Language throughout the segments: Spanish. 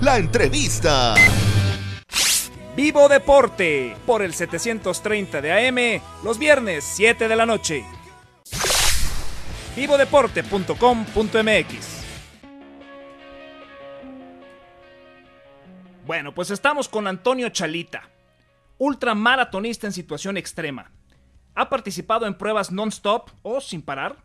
la entrevista. Vivo Deporte por el 730 de AM los viernes 7 de la noche. Vivodeporte.com.mx Bueno, pues estamos con Antonio Chalita, ultramaratonista en situación extrema. Ha participado en pruebas non-stop o sin parar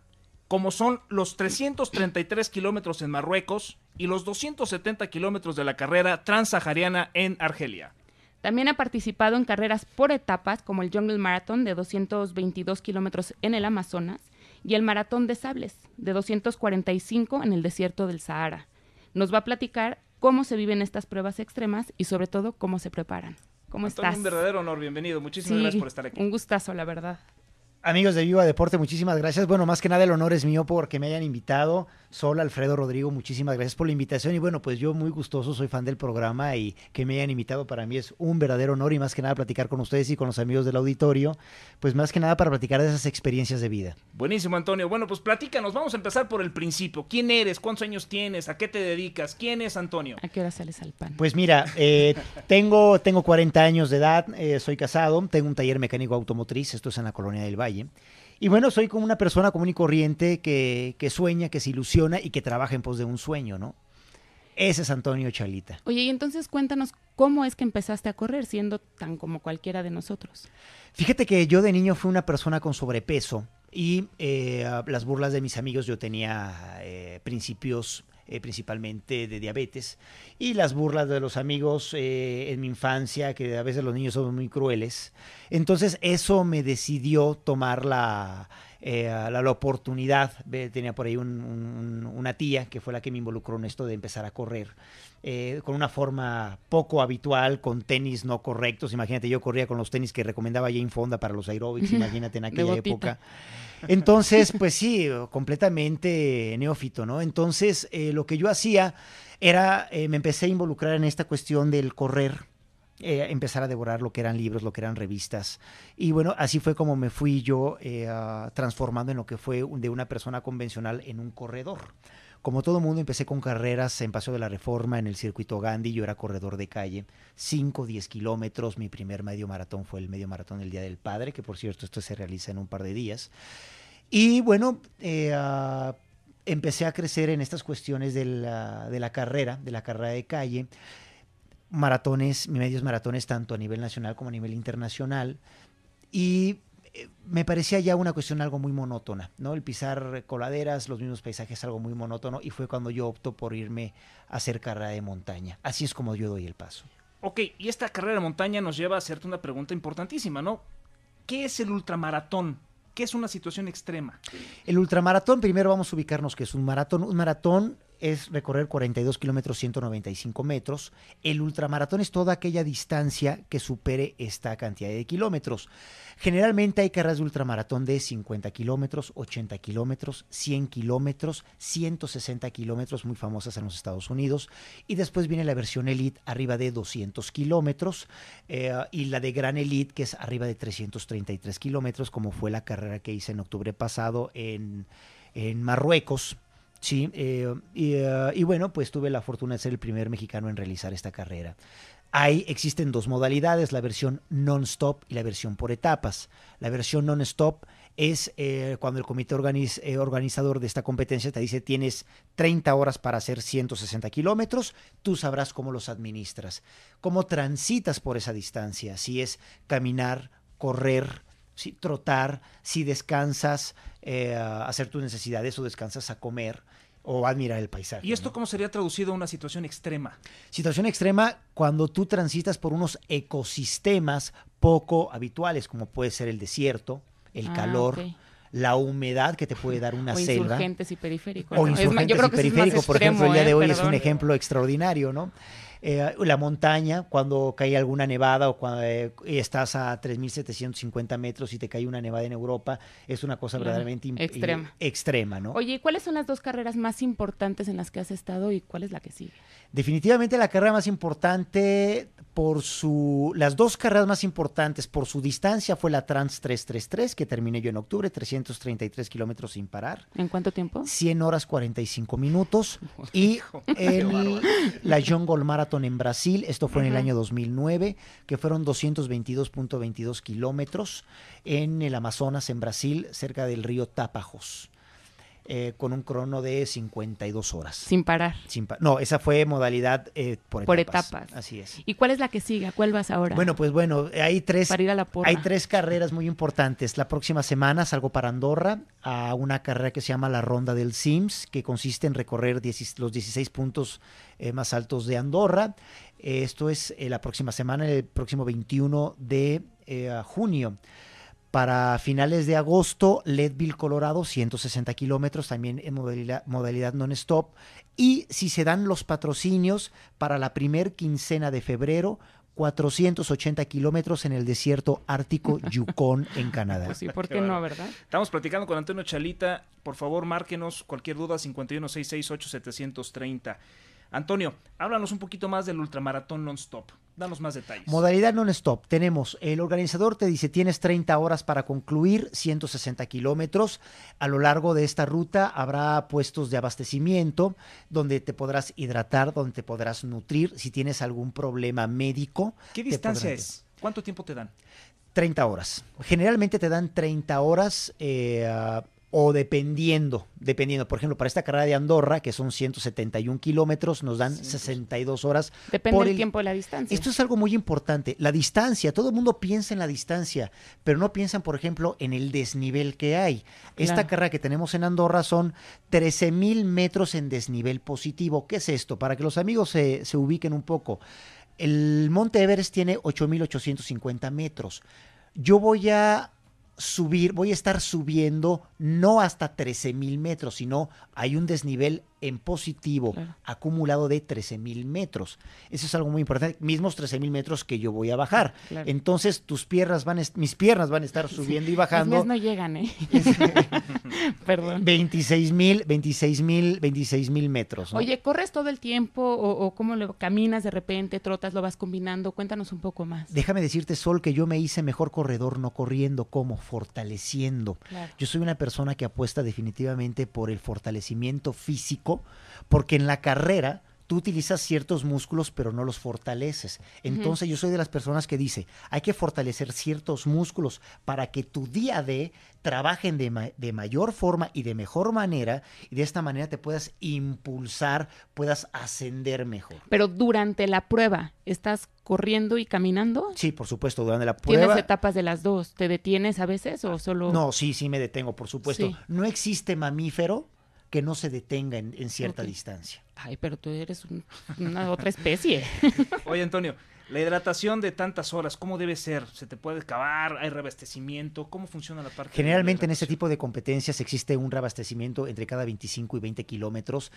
como son los 333 kilómetros en Marruecos y los 270 kilómetros de la carrera transsahariana en Argelia. También ha participado en carreras por etapas como el Jungle Marathon de 222 kilómetros en el Amazonas y el Maratón de Sables de 245 en el desierto del Sahara. Nos va a platicar cómo se viven estas pruebas extremas y sobre todo cómo se preparan. ¿Cómo estás? Un verdadero honor, bienvenido. Muchísimas gracias por estar aquí. Un gustazo, la verdad. Amigos de Viva Deporte, muchísimas gracias. Bueno, más que nada el honor es mío porque me hayan invitado. Sol, Alfredo, Rodrigo, muchísimas gracias por la invitación. Y bueno, pues yo muy gustoso, soy fan del programa y que me hayan invitado para mí es un verdadero honor y más que nada platicar con ustedes y con los amigos del auditorio, pues más que nada para platicar de esas experiencias de vida. Buenísimo, Antonio. Bueno, pues platícanos, vamos a empezar por el principio. ¿Quién eres? ¿Cuántos años tienes? ¿A qué te dedicas? ¿Quién es Antonio? ¿A qué hora sales al pan? Pues mira, eh, tengo, tengo 40 años de edad, eh, soy casado, tengo un taller mecánico automotriz, esto es en la Colonia del Valle y bueno, soy como una persona común y corriente que, sueña, que se ilusiona y que trabaja en pos de un sueño, ¿no? Ese es Antonio Chalita. Oye, y entonces cuéntanos cómo es que empezaste a correr siendo tan como cualquiera de nosotros. Fíjate que yo de niño fui una persona con sobrepeso y eh, las burlas de mis amigos yo tenía eh, principios eh, principalmente de diabetes, y las burlas de los amigos eh, en mi infancia, que a veces los niños son muy crueles. Entonces eso me decidió tomar la eh, la, oportunidad, tenía por ahí una tía que fue la que me involucró en esto de empezar a correr, eh, con una forma poco habitual, con tenis no correctos. Imagínate, yo corría con los tenis que recomendaba Jane Fonda para los aeróbics, imagínate en aquella época. Entonces, pues sí, completamente neófito, ¿no? Entonces, eh, lo que yo hacía era, me empecé a involucrar en esta cuestión del correr eh, empezar a devorar lo que eran libros, lo que eran revistas. Y bueno, así fue como me fui yo eh, transformando en lo que fue de una persona convencional en un corredor. Como todo mundo, empecé con carreras en Paseo de la Reforma, en el circuito Gandhi. Yo era corredor de calle, 5, 10 kilómetros. Mi primer medio maratón fue el medio maratón del Día del Padre, que por cierto, esto se realiza en un par de días. Y bueno, eh, empecé a crecer en estas cuestiones de de la carrera, de la carrera de calle maratones, medios maratones tanto a nivel nacional como a nivel internacional y eh, me parecía ya una cuestión algo muy monótona, ¿no? El pisar coladeras, los mismos paisajes, algo muy monótono y fue cuando yo opto por irme a hacer carrera de montaña. Así es como yo doy el paso. Ok, y esta carrera de montaña nos lleva a hacerte una pregunta importantísima, ¿no? ¿Qué es el ultramaratón? ¿Qué es una situación extrema? El ultramaratón, primero vamos a ubicarnos que es un maratón. Un maratón es recorrer 42 kilómetros 195 metros. El ultramaratón es toda aquella distancia que supere esta cantidad de kilómetros. Generalmente hay carreras de ultramaratón de 50 kilómetros, 80 kilómetros, 100 kilómetros, 160 kilómetros, muy famosas en los Estados Unidos. Y después viene la versión elite arriba de 200 kilómetros eh, y la de gran elite que es arriba de 333 kilómetros, como fue la carrera que hice en octubre pasado en, en Marruecos Sí, eh, eh, y, bueno, pues tuve la fortuna de ser el primer mexicano en realizar esta carrera. Ahí existen dos modalidades, la versión non-stop y la versión por etapas. La versión non-stop es eh, cuando el comité organizador de esta competencia te dice tienes 30 horas para hacer 160 kilómetros, tú sabrás cómo los administras, cómo transitas por esa distancia, si es caminar, correr, si trotar, si descansas eh, a hacer tus necesidades o descansas a comer o admirar el paisaje. ¿Y esto cómo sería traducido a una situación extrema? Situación extrema cuando tú transitas por unos ecosistemas poco habituales, como puede ser el desierto, el ah, calor. la humedad que te puede dar una selva. y periféricos. O insurgentes y periféricos, por ejemplo, el día de hoy ¿eh? es un ejemplo extraordinario, ¿no? Eh, la montaña, cuando cae alguna nevada o cuando eh, estás a 3.750 metros y te cae una nevada en Europa, es una cosa verdaderamente extrema. extrema, ¿no? Oye, cuáles son las dos carreras más importantes en las que has estado y cuál es la que sigue? Definitivamente la carrera más importante por su... Las dos carreras más importantes por su distancia fue la Trans 333, que terminé yo en octubre, 333 kilómetros sin parar. ¿En cuánto tiempo? 100 horas 45 minutos. Y la John Gold en Brasil, esto fue en el año 2009, que fueron 222.22 kilómetros en el Amazonas, en Brasil, cerca del río Tapajos. Eh, con un crono de 52 horas. Sin parar. Sin no, esa fue modalidad eh, por, etapas. Así es. ¿Y cuál es la que sigue? ¿A cuál vas ahora? Bueno, pues bueno, hay tres, hay tres carreras muy importantes. La próxima semana salgo para Andorra a una carrera que se llama la Ronda del Sims, que consiste en recorrer los 16 puntos eh, más altos de Andorra. esto es la próxima semana, el próximo 21 de junio. Para finales de agosto, Leadville, Colorado, 160 kilómetros, también en modalidad, non-stop. Y si se dan los patrocinios para la primer quincena de febrero, 480 kilómetros en el desierto ártico Yukon, en Canadá. Pues ah, ¿por qué, qué no, verdad? Estamos platicando con Antonio Chalita. Por favor, márquenos cualquier duda, 51668730. Antonio, háblanos un poquito más del ultramaratón non-stop. Danos más detalles. Modalidad non-stop. Tenemos, el organizador te dice, tienes 30 horas para concluir, 160 kilómetros. A lo largo de esta ruta habrá puestos de abastecimiento donde te podrás hidratar, donde te podrás nutrir. Si tienes algún problema médico. ¿Qué distancia es? ¿Cuánto tiempo te dan? 30 horas. Generalmente te dan 30 horas. Eh, o dependiendo, dependiendo, por ejemplo, para esta carrera de Andorra, que son 171 kilómetros, nos dan 62 horas. Depende del el... tiempo de la distancia. Esto es algo muy importante, la distancia, todo el mundo piensa en la distancia, pero no piensan, por ejemplo, en el desnivel que hay. Esta carrera que tenemos en Andorra son 13 mil metros en desnivel positivo. ¿Qué es esto? Para que los amigos se, se ubiquen un poco. El monte Everest tiene 8.850 metros. Yo voy a subir, voy a estar subiendo no hasta 13 mil metros, sino hay un desnivel en positivo acumulado de 13 mil metros. Eso es algo muy importante, mismos 13 mil metros que yo voy a bajar. Entonces tus piernas van, mis piernas van a estar subiendo y bajando. no llegan, ¿eh? Perdón. 26 mil, 26 mil, 26 mil metros. Oye, ¿corres todo el tiempo o, cómo lo caminas de repente, trotas, lo vas combinando? Cuéntanos un poco más. Déjame decirte, Sol, que yo me hice mejor corredor no corriendo, como fortaleciendo. Yo soy una persona que apuesta definitivamente por el fortalecimiento físico porque en la carrera tú utilizas ciertos músculos pero no los fortaleces. Entonces yo soy de las personas que dice, hay que fortalecer ciertos músculos para que tu día de trabajen de, mayor forma y de mejor manera y de esta manera te puedas impulsar, puedas ascender mejor. Pero durante la prueba, ¿estás corriendo y caminando? Sí, por supuesto, durante la prueba. ¿Tienes etapas de las dos? ¿Te detienes a veces o solo...? No, sí, sí me detengo, por supuesto. No existe mamífero que no se detenga en, cierta distancia. Ay, pero tú eres una otra especie. Oye, Antonio, la hidratación de tantas horas, ¿cómo debe ser? ¿Se te puede acabar? ¿Hay reabastecimiento? ¿Cómo funciona la parte? Generalmente en este tipo de competencias existe un reabastecimiento entre cada 25 y 20 kilómetros.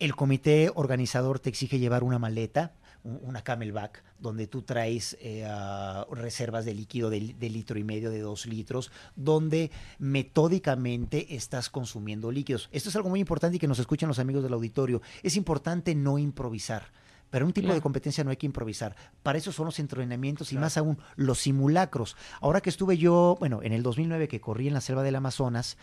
El comité organizador te exige llevar una maleta una camelback, donde tú traes eh, reservas de líquido de, litro y medio, de dos litros, donde metódicamente estás consumiendo líquidos. Esto es algo muy importante y que nos escuchan los amigos del auditorio. Es importante no improvisar. pero un tipo de competencia no hay que improvisar. Para eso son los entrenamientos y más aún los simulacros. Ahora que estuve yo, bueno, en el 2009 que corrí en la selva del Amazonas,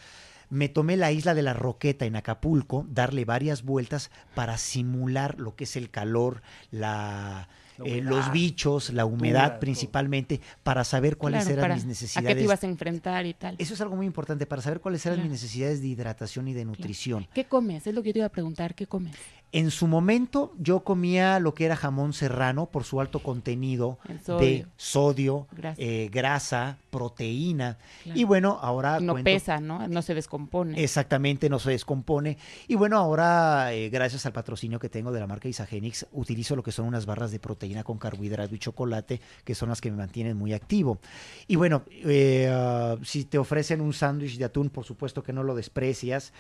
me tomé la isla de la Roqueta en Acapulco, darle varias vueltas para simular lo que es el calor, la, eh, los bichos, la humedad principalmente, para saber cuáles eran mis necesidades. A qué te ibas a enfrentar y tal. Eso es algo muy importante, para saber cuáles eran mis necesidades de hidratación y de nutrición. ¿Qué comes? Es lo que yo te iba a preguntar, ¿qué comes? En su momento yo comía lo que era jamón serrano por su alto contenido de sodio, eh, grasa, proteína. Y bueno, ahora... No pesa, ¿no? No se descompone. Exactamente, no se descompone. Y bueno, ahora eh, gracias al patrocinio que tengo de la marca Isagenix, utilizo lo que son unas barras de proteína con carbohidrato y chocolate, que son las que me mantienen muy activo. Y bueno, eh, ah, si te ofrecen un sándwich de atún, por supuesto que no lo desprecias,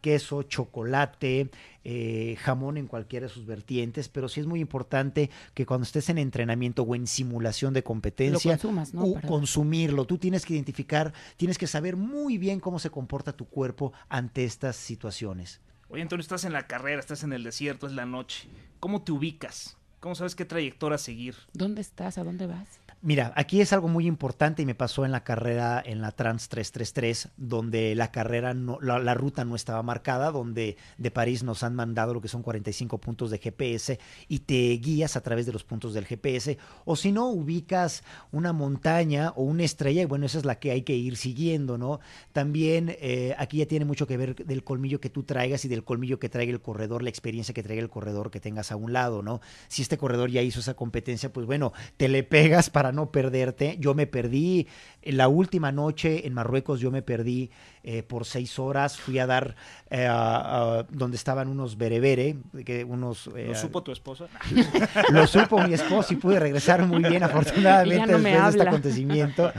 queso, chocolate, eh, jamón en cualquiera de sus vertientes, pero sí es muy importante que cuando estés en entrenamiento o en simulación de competencia, Lo consumirlo. Tú tienes que identificar, tienes que saber muy bien cómo se comporta tu cuerpo ante estas situaciones. Oye, Antonio, estás en la carrera, estás en el desierto, es la noche. ¿Cómo te ubicas? ¿Cómo sabes qué trayectoria seguir? ¿Dónde estás? ¿A dónde vas? Mira, aquí es algo muy importante y me pasó en la carrera, en la Trans 333, donde la carrera, no, la, ruta no estaba marcada, donde de París nos han mandado lo que son 45 puntos de GPS y te guías a través de los puntos del GPS, o si no, ubicas una montaña o una estrella y bueno, esa es la que hay que ir siguiendo, ¿no? También eh, aquí ya tiene mucho que ver del colmillo que tú traigas y del colmillo que traiga el corredor, la experiencia que traiga el corredor que tengas a un lado, ¿no? Si este corredor ya hizo esa competencia, pues bueno, te le pegas para no perderte. Yo me perdí, la última noche en Marruecos yo me perdí eh, por seis horas, fui a dar eh, a, donde estaban unos berebere, que unos... Eh, ¿Lo supo tu esposa? lo supo mi esposo y pude regresar muy bien afortunadamente después de este acontecimiento.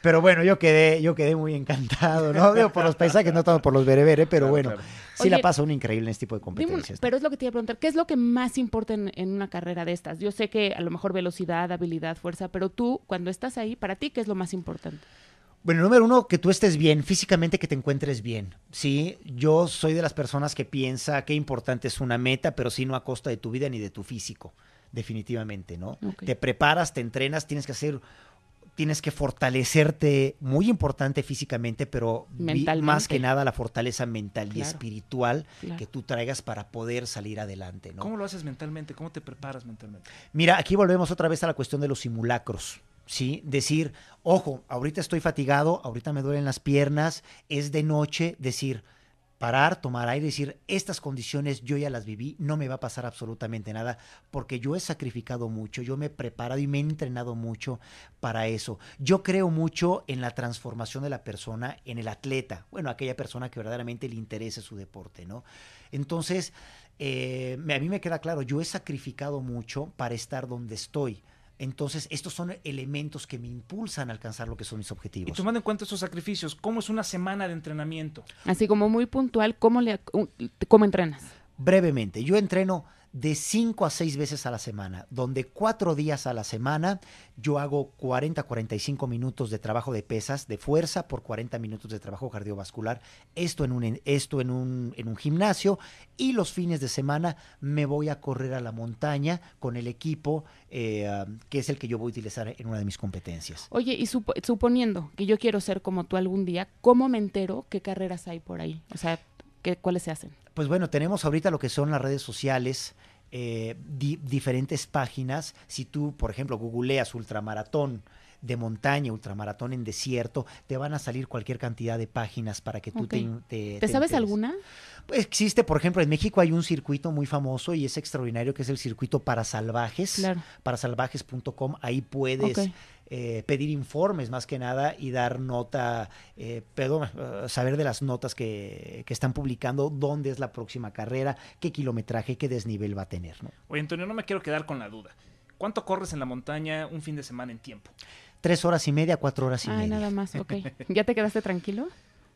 Pero bueno, yo quedé, yo quedé muy encantado, ¿no? por los paisajes, no tanto por los bereberes, pero bueno, sí la pasa un increíble en este tipo de competencias. pero es lo que te iba a preguntar, ¿qué es lo que más importa en, una carrera de estas? Yo sé que a lo mejor velocidad, habilidad, fuerza, pero tú, cuando estás ahí, para ti, ¿qué es lo más importante? Bueno, número uno, que tú estés bien, físicamente que te encuentres bien, ¿sí? Yo soy de las personas que piensa que importante es una meta, pero sí no a costa de tu vida ni de tu físico, definitivamente, ¿no? Te preparas, te entrenas, tienes que hacer tienes que fortalecerte muy importante físicamente, pero más que nada la fortaleza mental y espiritual que tú traigas para poder salir adelante. ¿no? ¿Cómo lo haces mentalmente? ¿Cómo te preparas mentalmente? Mira, aquí volvemos otra vez a la cuestión de los simulacros. ¿Sí? Decir, ojo, ahorita estoy fatigado, ahorita me duelen las piernas, es de noche, decir, parar, tomar aire y decir, estas condiciones yo ya las viví, no me va a pasar absolutamente nada, porque yo he sacrificado mucho, yo me he preparado y me he entrenado mucho para eso. Yo creo mucho en la transformación de la persona, en el atleta, bueno, aquella persona que verdaderamente le interese su deporte, ¿no? Entonces, eh, a mí me queda claro, yo he sacrificado mucho para estar donde estoy. Entonces, estos son elementos que me impulsan a alcanzar lo que son mis objetivos. Y tomando en cuenta esos sacrificios, ¿cómo es una semana de entrenamiento? Así como muy puntual, ¿cómo, le, cómo entrenas? Brevemente, yo entreno de 5 a 6 veces a la semana, donde 4 días a la semana yo hago 40 a 45 minutos de trabajo de pesas, de fuerza, por 40 minutos de trabajo cardiovascular, esto en un, esto en un, en un gimnasio, y los fines de semana me voy a correr a la montaña con el equipo eh, que es el que yo voy a utilizar en una de mis competencias. Oye, y suponiendo que yo quiero ser como tú algún día, ¿cómo me entero qué carreras hay por ahí? O sea, ¿qué, ¿cuáles se hacen? pues bueno, tenemos ahorita lo que son las redes sociales, eh, diferentes páginas. Si tú, por ejemplo, googleas ultramaratón de montaña, ultramaratón en desierto, te van a salir cualquier cantidad de páginas para que tú te, te, sabes alguna? existe, por ejemplo, en México hay un circuito muy famoso y es extraordinario que es el circuito para salvajes, claro. para salvajes.com. Ahí puedes... Eh, pedir informes más que nada y dar nota, eh, perdón, eh, saber de las notas que, están publicando, dónde es la próxima carrera, qué kilometraje, qué desnivel va a tener. Oye, Antonio, no me quiero quedar con la duda. ¿Cuánto corres en la montaña un fin de semana en tiempo? Tres horas y media, cuatro horas y Ay, media. nada más, ok. ¿Ya te quedaste tranquilo?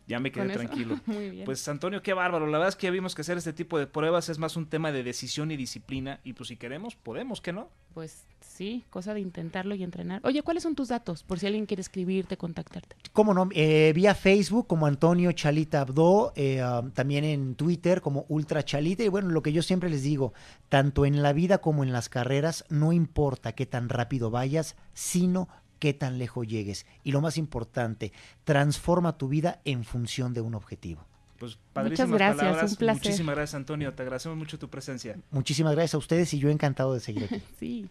Ya me quedé tranquilo. Pues Antonio, qué bárbaro. La verdad es que ya vimos que hacer este tipo de pruebas es más un tema de decisión y disciplina. Y pues si queremos, podemos, ¿qué no? Pues sí, cosa de intentarlo y entrenar. Oye, ¿cuáles son tus datos? Por si alguien quiere escribirte, contactarte. Cómo no, eh, vía Facebook como Antonio Chalita Abdo, eh, también en Twitter como Ultra Chalita. Y bueno, lo que yo siempre les digo, tanto en la vida como en las carreras, no importa qué tan rápido vayas, sino qué tan lejos llegues. Y lo más importante, transforma tu vida en función de un objetivo. Pues Muchas gracias, un placer. Muchísimas gracias, Antonio. Te agradecemos mucho tu presencia. Muchísimas gracias a ustedes y yo encantado de seguir aquí. sí.